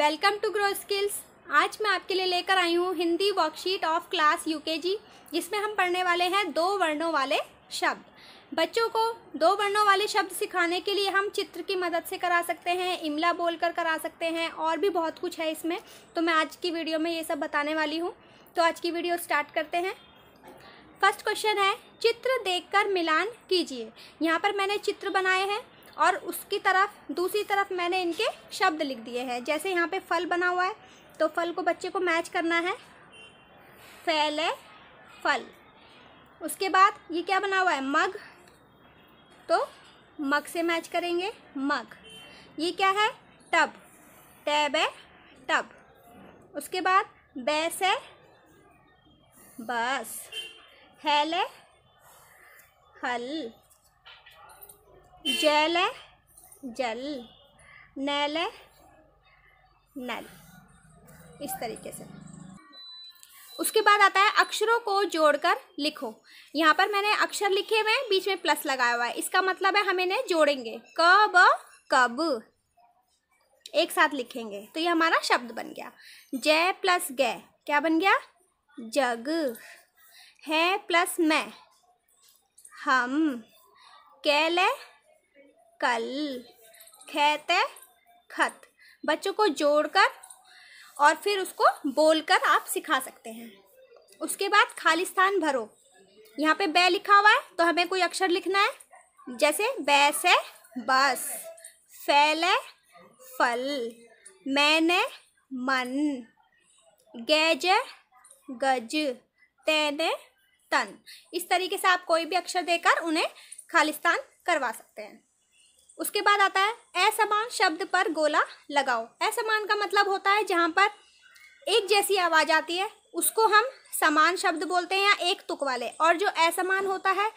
welcome to grow skills आज मैं आपके लिए लेकर आई हूँ Hindi worksheet of class UKG जिसमें हम पढ़ने वाले हैं दो वर्णों वाले शब्द बच्चों को दो वर्णों वाले शब्द सिखाने के लिए हम चित्र की मदद से करा सकते हैं इमला बोलकर करा सकते हैं और भी बहुत कुछ है इसमें तो मैं आज की वीडियो में ये सब बताने वाली हूँ तो आज की वीडियो स्टार्ट करते हैं फर्स्ट क्वेश्चन है चित्र देखकर मिलान कीजिए यहाँ पर मैंने चित्र बनाए हैं और उसकी तरफ दूसरी तरफ मैंने इनके शब्द लिख दिए हैं जैसे यहाँ पे फल बना हुआ है तो फल को बच्चे को मैच करना है फैल है फल उसके बाद ये क्या बना हुआ है मग तो मग से मैच करेंगे मग ये क्या है टब टैब है टब उसके बाद बैस है बस हैल है हल जल है जल नैल है नल इस तरीके से उसके बाद आता है अक्षरों को जोड़कर लिखो यहाँ पर मैंने अक्षर लिखे हुए हैं बीच में प्लस लगाया हुआ है इसका मतलब है हम इन्हें जोड़ेंगे कब कब एक साथ लिखेंगे तो ये हमारा शब्द बन गया जय प्लस गय क्या बन गया जग है प्लस मैं हम कैल कल खैत खत बच्चों को जोड़कर और फिर उसको बोलकर आप सिखा सकते हैं उसके बाद खाली स्थान भरो यहाँ पे बै लिखा हुआ है तो हमें कोई अक्षर लिखना है जैसे बैस है बस फैल है फल मैंने मन गैज है गज तैन है तन इस तरीके से आप कोई भी अक्षर देकर उन्हें खालिस्तान करवा सकते हैं उसके बाद आता है असमान शब्द पर गोला लगाओ असमान का मतलब होता है जहाँ पर एक जैसी आवाज़ आती है उसको हम समान शब्द बोलते हैं या एक तुक वाले और जो असमान होता है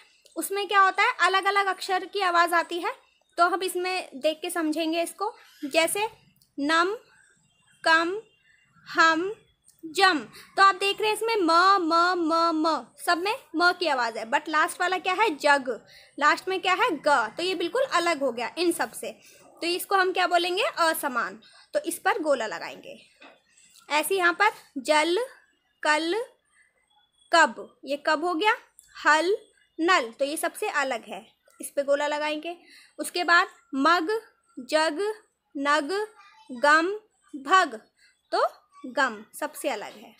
उसमें क्या होता है अलग अलग अक्षर की आवाज़ आती है तो हम इसमें देख के समझेंगे इसको जैसे नम कम हम जम तो आप देख रहे हैं इसमें म म म म सब में म की आवाज़ है बट लास्ट वाला क्या है जग लास्ट में क्या है ग तो ये बिल्कुल अलग हो गया इन सब से तो इसको हम क्या बोलेंगे असमान तो इस पर गोला लगाएंगे ऐसे यहाँ पर जल कल कब ये कब हो गया हल नल तो ये सबसे अलग है इस पर गोला लगाएंगे उसके बाद मग जग नग गम भग तो गम सबसे अलग है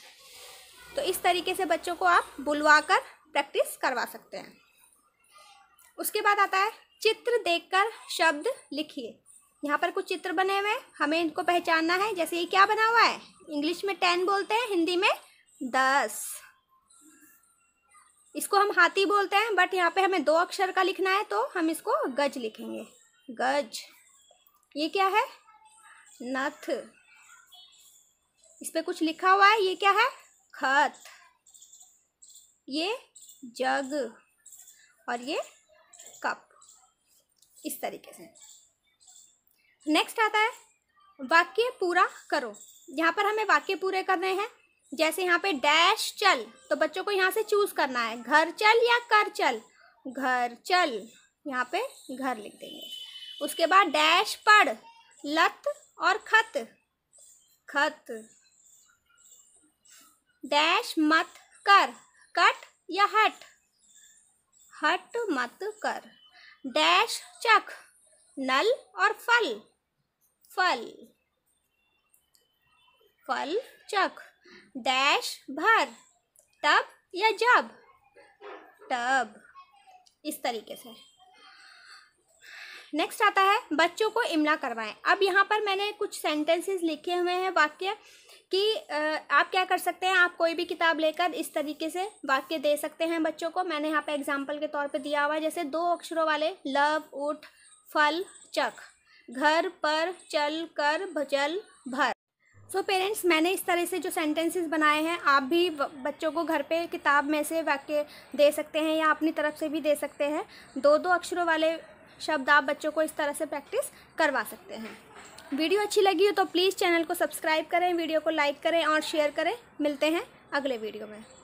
तो इस तरीके से बच्चों को आप बुलवा कर प्रैक्टिस करवा सकते हैं उसके बाद आता है चित्र देखकर शब्द लिखिए यहाँ पर कुछ चित्र बने हुए हैं हमें इनको पहचानना है जैसे ये क्या बना हुआ है इंग्लिश में टेन बोलते हैं हिंदी में दस इसको हम हाथी बोलते हैं बट यहाँ पे हमें दो अक्षर का लिखना है तो हम इसको गज लिखेंगे गज ये क्या है नथ इस पर कुछ लिखा हुआ है ये क्या है खत ये जग और ये कप इस तरीके से नेक्स्ट आता है वाक्य पूरा करो यहाँ पर हमें वाक्य पूरे करने हैं जैसे यहाँ पे डैश चल तो बच्चों को यहाँ से चूज करना है घर चल या कर चल घर चल यहाँ पे घर लिख देंगे उसके बाद डैश पढ़ लत और खत खत डैश मत कर कट या हट हट मत कर डैश चख नल और फल फल फल चख डैश भर तब या जब तब इस तरीके से नेक्स्ट आता है बच्चों को इमला करवाएं अब यहाँ पर मैंने कुछ सेंटेंसेस लिखे हुए हैं वाक्य कि आप क्या कर सकते हैं आप कोई भी किताब लेकर इस तरीके से वाक्य दे सकते हैं बच्चों को मैंने यहाँ पे एग्जाम्पल के तौर पे दिया हुआ है जैसे दो अक्षरों वाले लव उठ फल चख घर पर चल कर भचल भर सो so पेरेंट्स मैंने इस तरह से जो सेंटेंसेस बनाए हैं आप भी बच्चों को घर पे किताब में से वाक्य दे सकते हैं या अपनी तरफ से भी दे सकते हैं दो दो अक्षरों वाले शब्द आप बच्चों को इस तरह से प्रैक्टिस करवा सकते हैं वीडियो अच्छी लगी हो तो प्लीज़ चैनल को सब्सक्राइब करें वीडियो को लाइक करें और शेयर करें मिलते हैं अगले वीडियो में